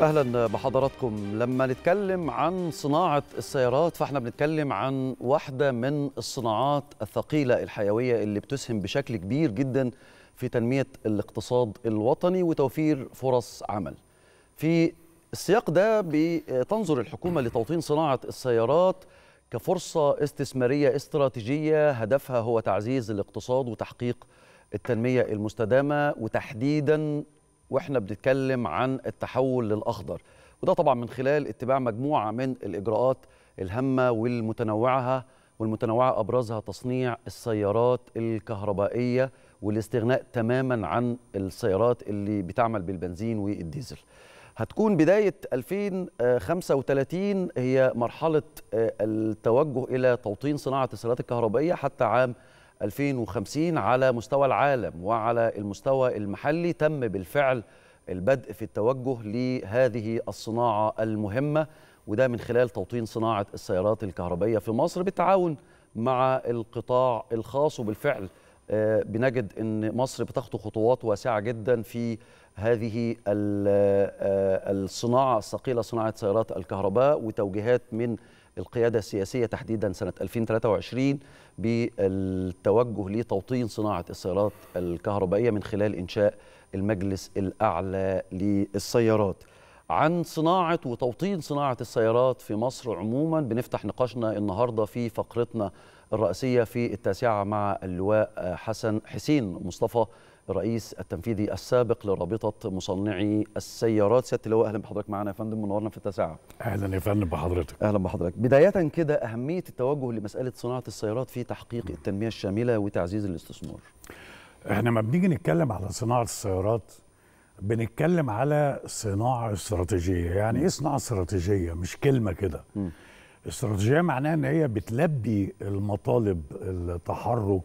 اهلا بحضراتكم لما نتكلم عن صناعه السيارات فاحنا بنتكلم عن واحده من الصناعات الثقيله الحيويه اللي بتسهم بشكل كبير جدا في تنميه الاقتصاد الوطني وتوفير فرص عمل في السياق ده بتنظر الحكومه لتوطين صناعه السيارات كفرصه استثماريه استراتيجيه هدفها هو تعزيز الاقتصاد وتحقيق التنميه المستدامه وتحديدا واحنا بنتكلم عن التحول للاخضر وده طبعا من خلال اتباع مجموعه من الاجراءات الهامه والمتنوعه والمتنوعه ابرزها تصنيع السيارات الكهربائيه والاستغناء تماما عن السيارات اللي بتعمل بالبنزين والديزل. هتكون بداية 2035 هي مرحلة آه، التوجه إلى توطين صناعة السيارات الكهربائية حتى عام 2050 على مستوى العالم وعلى المستوى المحلي تم بالفعل البدء في التوجه لهذه الصناعة المهمة وده من خلال توطين صناعة السيارات الكهربائية في مصر بالتعاون مع القطاع الخاص وبالفعل آه، بنجد أن مصر بتخطو خطوات واسعة جدا في هذه آه، آه، الصناعة الثقيلة صناعة سيارات الكهرباء وتوجيهات من القيادة السياسية تحديدا سنة 2023 بالتوجه لتوطين صناعة السيارات الكهربائية من خلال إنشاء المجلس الأعلى للسيارات عن صناعة وتوطين صناعة السيارات في مصر عموما بنفتح نقاشنا النهاردة في فقرتنا الرئيسية في التاسعة مع اللواء حسن حسين مصطفى الرئيس التنفيذي السابق لرابطه مصنعي السيارات سياده اللواء اهلا بحضرتك معنا يا فندم منورنا في التاسعه اهلا يا فندم بحضرتك اهلا بحضرتك بدايه كده اهميه التوجه لمساله صناعه السيارات في تحقيق التنميه الشامله وتعزيز الاستثمار احنا ما بنيجي نتكلم على صناعه السيارات بنتكلم على صناعه استراتيجيه يعني ايه صناعه استراتيجيه مش كلمه كده استراتيجيه معناها ان هي بتلبي المطالب التحرك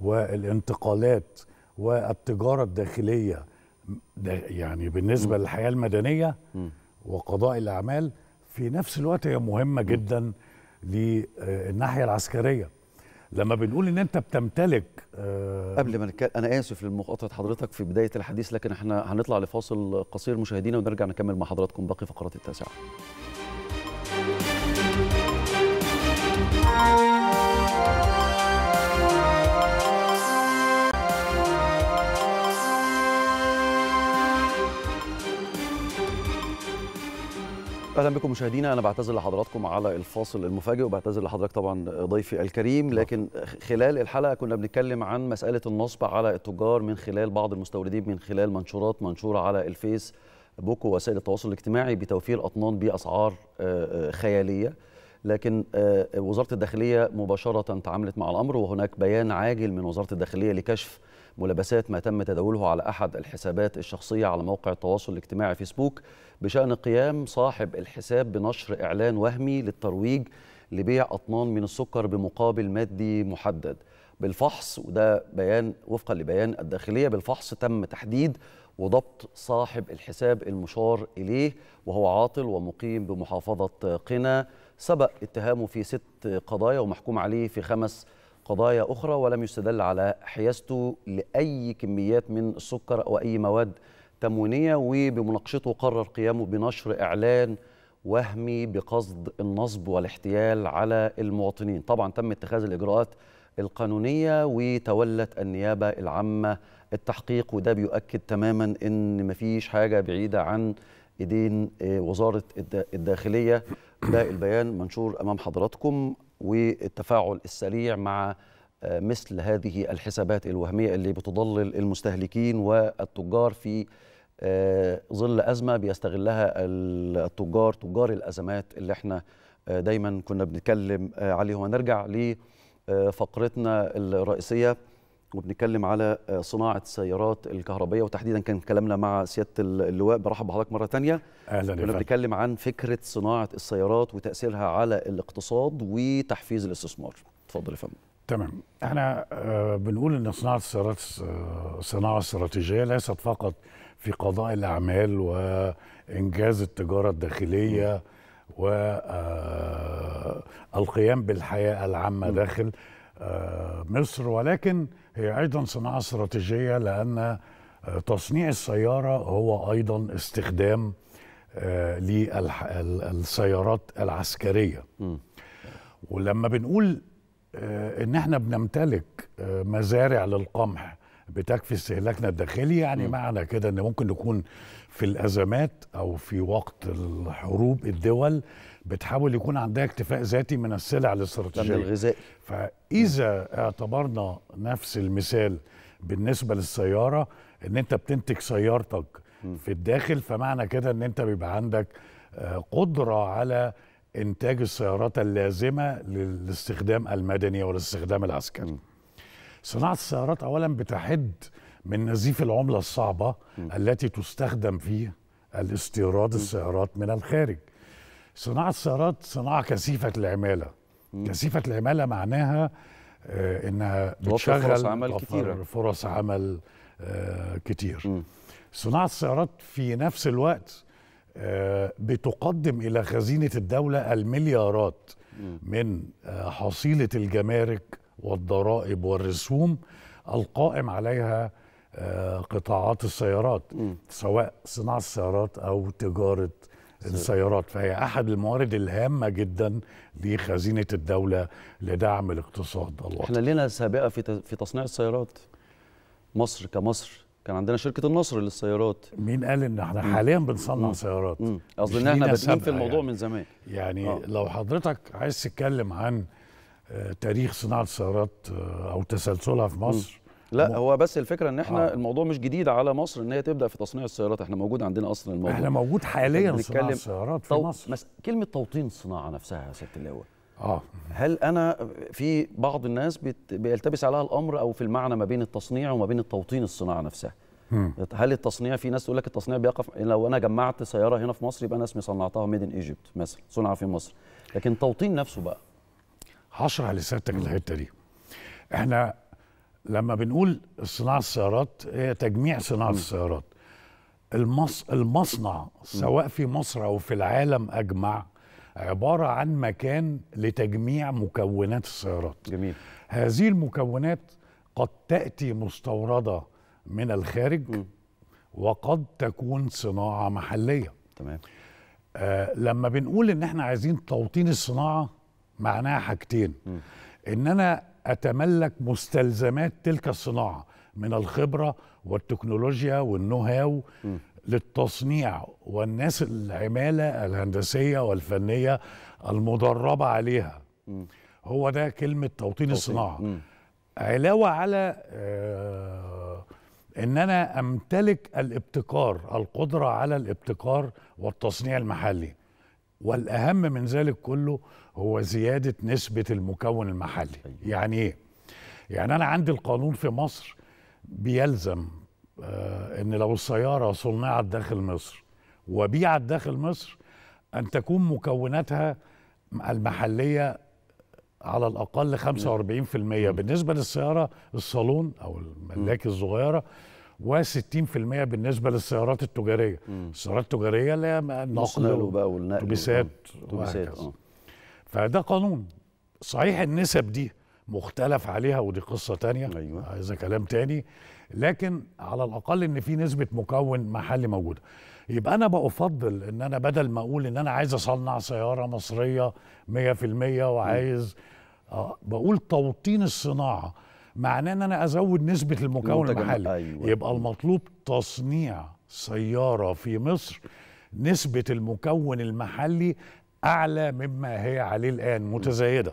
والانتقالات والتجاره الداخليه يعني بالنسبه م. للحياه المدنيه م. وقضاء الاعمال في نفس الوقت هي مهمه جدا للناحيه آه، العسكريه لما بنقول ان انت بتمتلك آه قبل ما نتكلم انا اسف لمقاطعه حضرتك في بدايه الحديث لكن احنا هنطلع لفاصل قصير مشاهدينا ونرجع نكمل مع حضراتكم باقي فقرات التاسعه اهلا بكم مشاهدينا انا بعتذر لحضراتكم على الفاصل المفاجئ وبعتذر لحضرتك طبعا ضيفي الكريم نعم. لكن خلال الحلقه كنا بنتكلم عن مساله النصب على التجار من خلال بعض المستوردين من خلال منشورات منشوره على الفيس بوك ووسائل التواصل الاجتماعي بتوفير اطنان باسعار آه، آه، خياليه لكن آه، وزاره الداخليه مباشره تعاملت مع الامر وهناك بيان عاجل من وزاره الداخليه لكشف ملابسات ما تم تداوله على أحد الحسابات الشخصية على موقع التواصل الاجتماعي فيسبوك بشأن قيام صاحب الحساب بنشر إعلان وهمي للترويج لبيع أطنان من السكر بمقابل مادي محدد بالفحص وده بيان وفقا لبيان الداخلية بالفحص تم تحديد وضبط صاحب الحساب المشار إليه وهو عاطل ومقيم بمحافظة قنا سبق اتهامه في ست قضايا ومحكوم عليه في خمس قضايا أخرى ولم يستدل على حيازته لأي كميات من السكر أو أي مواد تموينية وبمناقشته قرر قيامه بنشر إعلان وهمي بقصد النصب والاحتيال على المواطنين طبعا تم اتخاذ الإجراءات القانونية وتولت النيابة العامة التحقيق وده بيؤكد تماما ان مفيش حاجه بعيده عن ايدين آه، وزاره الداخليه ده البيان منشور امام حضراتكم والتفاعل السريع مع آه، مثل هذه الحسابات الوهمية اللي بتضلل المستهلكين والتجار في آه، ظل أزمة بيستغلها التجار تجار الأزمات اللي احنا آه، دايما كنا بنتكلم عليهم ونرجع لفقرتنا الرئيسية وبنتكلم على آه، صناعه السيارات الكهربائيه وتحديدا كان كلامنا مع سياده اللواء برحب بحضرتك مره ثانيه اهلا كنا بنتكلم عن فكره صناعه السيارات وتاثيرها على الاقتصاد وتحفيز الاستثمار اتفضل يا فندم تمام احنا آه، بنقول ان صناعه السيارات آه، صناعه استراتيجيه ليست فقط في قضاء الاعمال وانجاز التجاره الداخليه والقيام بالحياه العامه داخل آه، مصر ولكن هي أيضا صناعة استراتيجية لأن آه، تصنيع السيارة هو أيضا استخدام آه، للسيارات العسكرية ولما بنقول إن احنا بنمتلك مزارع للقمح بتكفي استهلاكنا الداخلي يعني م. معنى كده ان ممكن نكون في الازمات او في وقت الحروب الدول بتحاول يكون عندها اكتفاء ذاتي من السلع الاستراتيجيه الغذائي فاذا اعتبرنا نفس المثال بالنسبه للسياره ان انت بتنتج سيارتك في الداخل فمعنى كده ان انت بيبقى عندك آه، قدره على انتاج السيارات اللازمه للاستخدام المدني والاستخدام العسكري صناعه السيارات اولا بتحد من نزيف العمله الصعبه التي تستخدم في الاستيراد السيارات من الخارج صناعه السيارات صناعه كثيفه العماله مم. كثيفه العماله معناها آه انها بتشغل فرص عمل كتير فرص عمل آه كتير مم. صناعه السيارات في نفس الوقت آه بتقدم الى خزينه الدوله المليارات مم. من آه، حصيله الجمارك والضرائب والرسوم القائم عليها آه، قطاعات السيارات مم. سواء صناعه السيارات او تجاره السيارات فهي احد الموارد الهامه جدا لخزينه الدوله لدعم الاقتصاد الوطني احنا لنا سابقه في في تصنيع السيارات مصر كمصر كان عندنا شركه النصر للسيارات مين قال ان احنا حاليا بنصنع مم. سيارات قصدي ان احنا بادئين في الموضوع يعني. من زمان يعني أوه. لو حضرتك عايز تتكلم عن آه، تاريخ صناعه السيارات آه، او تسلسلها في مصر مم. لا م... هو بس الفكره ان احنا آه. الموضوع مش جديد على مصر ان هي تبدا في تصنيع السيارات احنا موجود عندنا اصلا الموضوع احنا موجود حاليا صناعه السيارات في مصر مس... كلمه توطين صناعه نفسها يا سياده اللواء اه هل انا في بعض الناس بت... بيلتبس عليها الامر او في المعنى ما بين التصنيع وما بين التوطين الصناعه نفسها هل التصنيع في ناس تقول لك التصنيع بيقف لو انا جمعت سياره هنا في مصر يبقى انا اسمي صنعتها ميدن ايجيبت مثلا صنع في مصر لكن التوطين نفسه بقى هشرح لسيادتك الحته دي احنا لما بنقول صناعه السيارات هي تجميع صناعه السيارات المص... المصنع سواء في مصر او في العالم اجمع عباره عن مكان لتجميع مكونات السيارات جميل هذه المكونات قد تاتي مستورده من الخارج م. وقد تكون صناعه محليه تمام آه لما بنقول ان احنا عايزين توطين الصناعه معناها حاجتين م. ان انا اتملك مستلزمات تلك الصناعه من الخبره والتكنولوجيا والنو هاو للتصنيع والناس العماله الهندسيه والفنيه المدربه عليها هو ده كلمه توطين الصناعه م. علاوه على آه ان انا امتلك الابتكار القدره على الابتكار والتصنيع المحلي والاهم من ذلك كله هو زياده نسبه المكون المحلي أيوة. يعني ايه يعني انا عندي القانون في مصر بيلزم آه ان لو السياره صنعت داخل مصر وبيعت داخل مصر ان تكون مكوناتها المحليه على الاقل 45% بالنسبه للسياره الصالون او الملاك الصغيره و60% بالنسبه للسيارات التجاريه مم. السيارات التجاريه اللي هي النقل بقى والنقل آه. فده قانون صحيح النسب دي مختلف عليها ودي قصه تانية أيوة. عايزه كلام تاني لكن على الاقل ان في نسبه مكون محلي موجوده يبقى انا بفضل ان انا بدل ما اقول ان انا عايز اصنع سياره مصريه 100% وعايز آه بقول توطين الصناعه معناه ان انا ازود نسبه المكون المحلي أيوة. يبقى المطلوب تصنيع سياره في مصر نسبه المكون المحلي اعلى مما هي عليه الان متزايده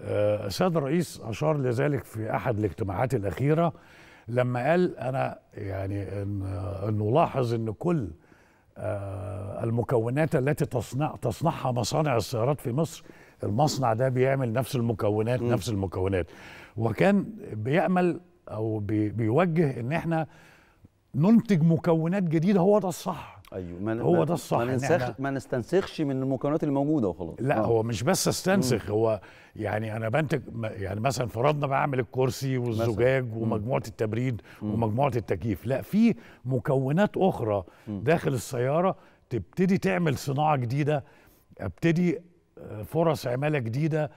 السيد آه، الرئيس اشار لذلك في احد الاجتماعات الاخيره لما قال انا يعني ان آه، نلاحظ ان كل آه، المكونات التي تصنع تصنعها مصانع السيارات في مصر المصنع ده بيعمل نفس المكونات م. نفس المكونات وكان بيعمل او بي بيوجه ان احنا ننتج مكونات جديده هو ده الصح ايوه ما هو ده الصح ما ننسخ ما نستنسخش من المكونات الموجوده وخلاص لا آه. هو مش بس استنسخ م. هو يعني انا بنتج يعني مثلا فرضنا بعمل الكرسي والزجاج مثلاً. ومجموعه التبريد م. ومجموعه التكييف لا في مكونات اخرى م. داخل السياره تبتدي تعمل صناعه جديده ابتدي فرص عماله جديده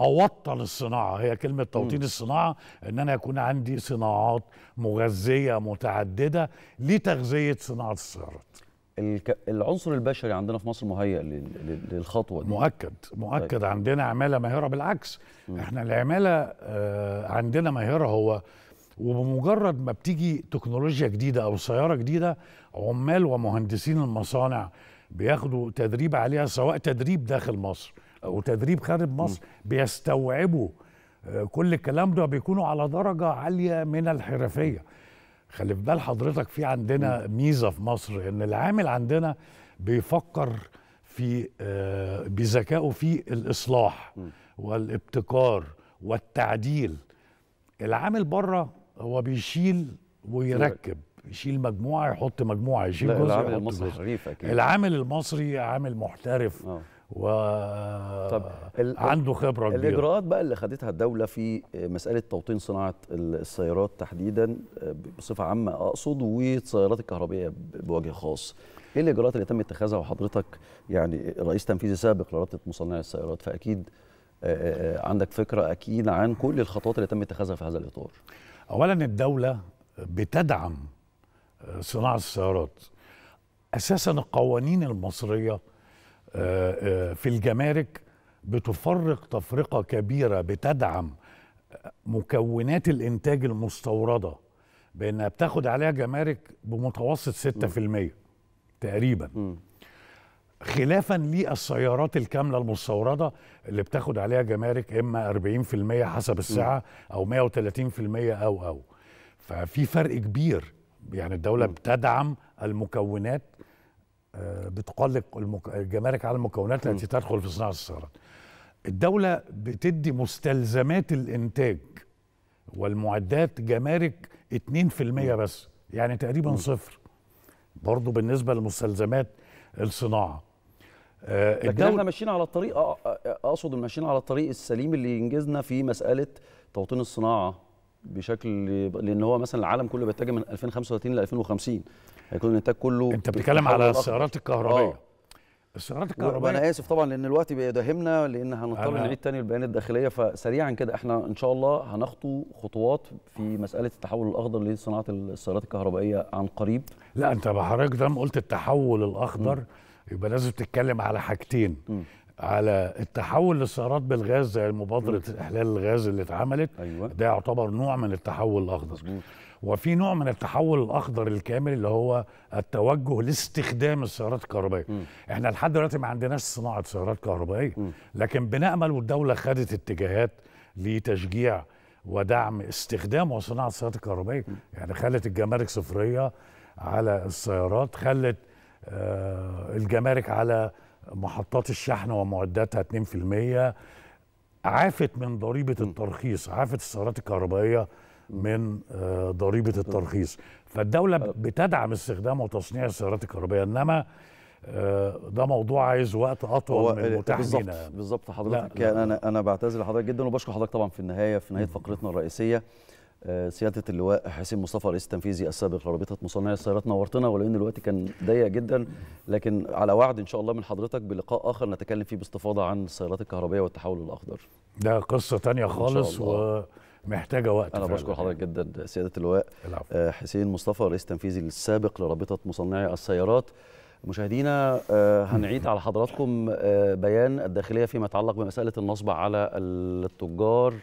اوطل الصناعه هي كلمه توطين م. الصناعه ان انا يكون عندي صناعات مغذيه متعدده لتغذيه صناعه السيارات الك... العنصر البشري عندنا في مصر مهيئ لل... للخطوه دي مؤكد مؤكد طيب. عندنا عماله ماهره بالعكس م. احنا العماله آه عندنا ماهره هو وبمجرد ما بتيجي تكنولوجيا جديده او سياره جديده عمال ومهندسين المصانع بياخدوا تدريب عليها سواء تدريب داخل مصر او تدريب خارج مصر بيستوعبوا آه، كل الكلام ده بيكونوا على درجه عاليه من الحرفيه خلي في بال حضرتك في عندنا ميزه في مصر ان العامل عندنا بيفكر في آه، بذكائه في الاصلاح والابتكار والتعديل العامل بره هو بيشيل ويركب يشيل مجموعه يحط مجموعه يشيل جزء العامل المصري حريف اكيد العامل المصري عامل محترف آه. و طب عنده خبره كبيره الاجراءات بقى اللي خدتها الدوله في مساله توطين صناعه السيارات تحديدا بصفه عامه اقصد والسيارات الكهربائيه بوجه خاص ايه الاجراءات اللي تم اتخاذها وحضرتك يعني رئيس تنفيذي سابق لرابطه مصنعي السيارات فاكيد عندك فكره اكيد عن كل الخطوات اللي تم اتخاذها في هذا الاطار اولا الدوله بتدعم صناعه السيارات اساسا القوانين المصريه آه، آه، في الجمارك بتفرق تفرقه كبيره بتدعم مكونات الانتاج المستورده بانها بتاخد عليها جمارك بمتوسط 6% م. تقريبا م. خلافا للسيارات الكامله المستورده اللي بتاخد عليها جمارك اما 40% حسب السعة م. او 130% او او ففي فرق كبير يعني الدولة بتدعم المكونات آه، بتقلق الجمارك على المكونات التي تدخل في صناعة السيارات الدولة بتدي مستلزمات الإنتاج والمعدات جمارك 2% بس يعني تقريبا صفر برضه بالنسبة لمستلزمات الصناعة آه، لكن احنا ماشيين على الطريق اقصد ماشيين على الطريق السليم اللي ينجزنا في مساله توطين الصناعه بشكل لان هو مثلا العالم كله بيتجه من 2035 ل 2050 هيكون الانتاج كله انت بتتكلم على السيارات الكهربائيه آه. السيارات الكهربائيه وانا اسف طبعا لان الوقت بيداهمنا لان هنضطر نعيد تاني البيانات الداخليه فسريعا كده احنا ان شاء الله هنخطو خطوات في مساله التحول الاخضر لصناعه السيارات الكهربائيه عن قريب لا انت حضرتك ده قلت التحول الاخضر م. يبقى لازم تتكلم على حاجتين م. على التحول للسيارات بالغاز زي مبادره احلال الغاز اللي اتعملت أيوة. ده يعتبر نوع من التحول الاخضر مزبوط. وفي نوع من التحول الاخضر الكامل اللي هو التوجه لاستخدام السيارات الكهربائيه مم. احنا لحد دلوقتي ما عندناش صناعه سيارات كهربائيه مم. لكن بنامل والدوله خدت اتجاهات لتشجيع ودعم استخدام وصناعه السيارات الكهربائيه يعني خلت الجمارك صفريه على السيارات خلت آه الجمارك على محطات الشحن ومعداتها 2% عافت من ضريبه الترخيص عافت السيارات الكهربائيه من آه، ضريبه الترخيص فالدوله آه. بتدعم استخدام وتصنيع السيارات الكهربائيه انما آه، ده موضوع عايز وقت اطول من المتاح لنا يعني. بالظبط حضرتك لا لا انا انا بعتذر لحضرتك جدا وبشكر حضرتك طبعا في النهايه في نهايه فقرتنا الرئيسيه آه، سياده اللواء حسين مصطفى رئيس التنفيذي السابق لرابطه مصنعي السيارات نورتنا ولو ان الوقت كان ضيق جدا لكن على وعد ان شاء الله من حضرتك بلقاء اخر نتكلم فيه باستفاضه عن السيارات الكهربائيه والتحول الاخضر. ده قصه ثانيه خالص ومحتاجه وقت انا فعلا. بشكر حضرتك جدا سياده اللواء العفو. آه، حسين مصطفى رئيس التنفيذي السابق لرابطه مصنعي السيارات. مشاهدينا آه، هنعيد على حضراتكم بيان الداخليه فيما يتعلق بمساله النصب على التجار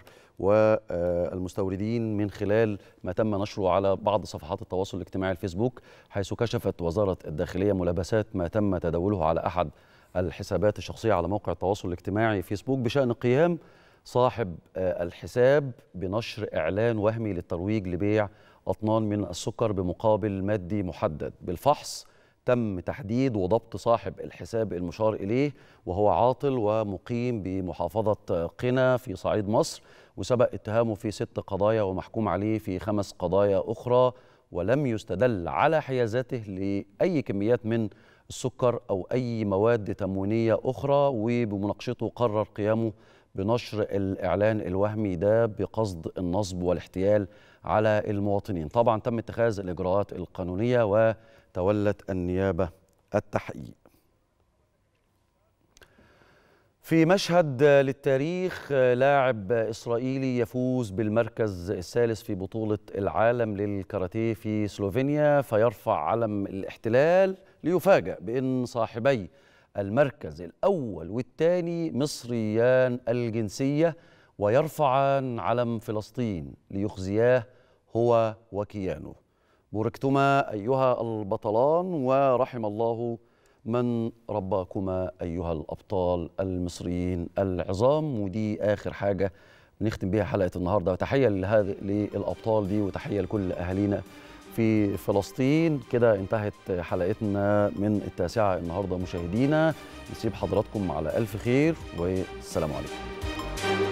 والمستوردين من خلال ما تم نشره على بعض صفحات التواصل الاجتماعي الفيسبوك حيث كشفت وزارة الداخلية ملابسات ما تم تداوله على أحد الحسابات الشخصية على موقع التواصل الاجتماعي فيسبوك بشأن قيام صاحب آه، الحساب بنشر إعلان وهمي للترويج لبيع أطنان من السكر بمقابل مادي محدد بالفحص تم تحديد وضبط صاحب الحساب المشار إليه وهو عاطل ومقيم بمحافظة آه، قنا في صعيد مصر وسبق اتهامه في ست قضايا ومحكوم عليه في خمس قضايا أخرى ولم يستدل على حيازاته لأي كميات من السكر أو أي مواد تموينية أخرى وبمناقشته قرر قيامه بنشر الإعلان الوهمي ده بقصد النصب والاحتيال على المواطنين طبعا تم اتخاذ الإجراءات القانونية وتولت النيابة التحقيق في مشهد للتاريخ لاعب إسرائيلي يفوز بالمركز الثالث في بطولة العالم للكاراتيه في سلوفينيا فيرفع علم الاحتلال ليفاجأ بأن صاحبي المركز الأول والثاني مصريان الجنسية ويرفعان علم فلسطين ليخزياه هو وكيانه بوركتما أيها البطلان ورحم الله من رباكما أيها الأبطال المصريين العظام ودي آخر حاجة نختم بيها حلقة النهاردة وتحية للأبطال دي وتحية لكل أهالينا في فلسطين كده انتهت حلقتنا من التاسعة النهاردة مشاهدينا نسيب حضراتكم على ألف خير والسلام عليكم